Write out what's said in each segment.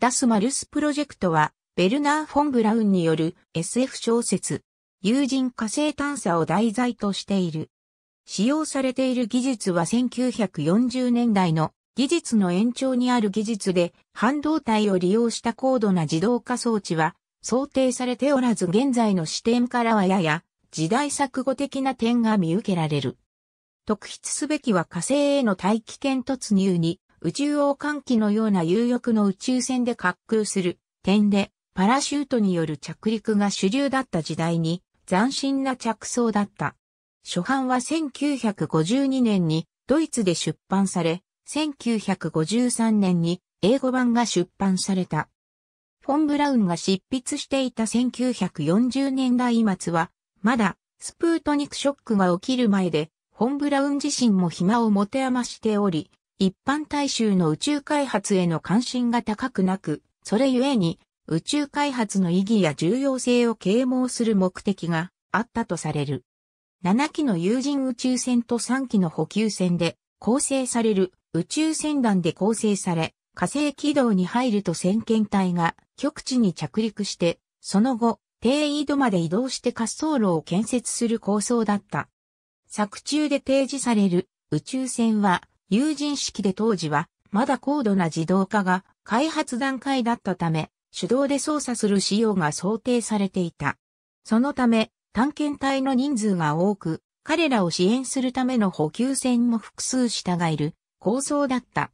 ダス・マルスプロジェクトは、ベルナー・フォン・ブラウンによる SF 小説、有人火星探査を題材としている。使用されている技術は1940年代の技術の延長にある技術で、半導体を利用した高度な自動化装置は想定されておらず現在の視点からはやや時代錯誤的な点が見受けられる。特筆すべきは火星への大気圏突入に宇宙王歓機のような有力の宇宙船で滑空する点で、パラシュートによる着陸が主流だった時代に、斬新な着想だった。初版は1952年にドイツで出版され、1953年に英語版が出版された。フォン・ブラウンが執筆していた1940年代末は、まだスプートニクショックが起きる前で、フォン・ブラウン自身も暇を持て余しており、一般大衆の宇宙開発への関心が高くなく、それゆえに宇宙開発の意義や重要性を啓蒙する目的があったとされる。7機の有人宇宙船と3機の補給船で構成される宇宙船団で構成され、火星軌道に入ると先遣隊が極地に着陸して、その後、低緯度まで移動して滑走路を建設する構想だった。作中で提示される宇宙船は有人式で当時は、まだ高度な自動化が開発段階だったため、手動で操作する仕様が想定されていた。そのため、探検隊の人数が多く、彼らを支援するための補給船も複数従いる構想だった。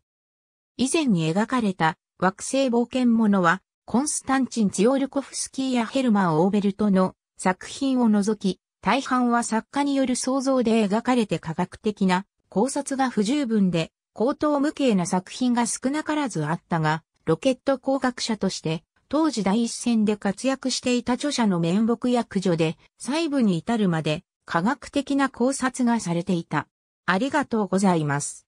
以前に描かれた惑星冒険者は、コンスタンチン・ツィオルコフスキーやヘルマン・オーベルトの作品を除き、大半は作家による想像で描かれて科学的な考察が不十分で、高等無形な作品が少なからずあったが、ロケット工学者として、当時第一線で活躍していた著者の面目や駆除で、細部に至るまで、科学的な考察がされていた。ありがとうございます。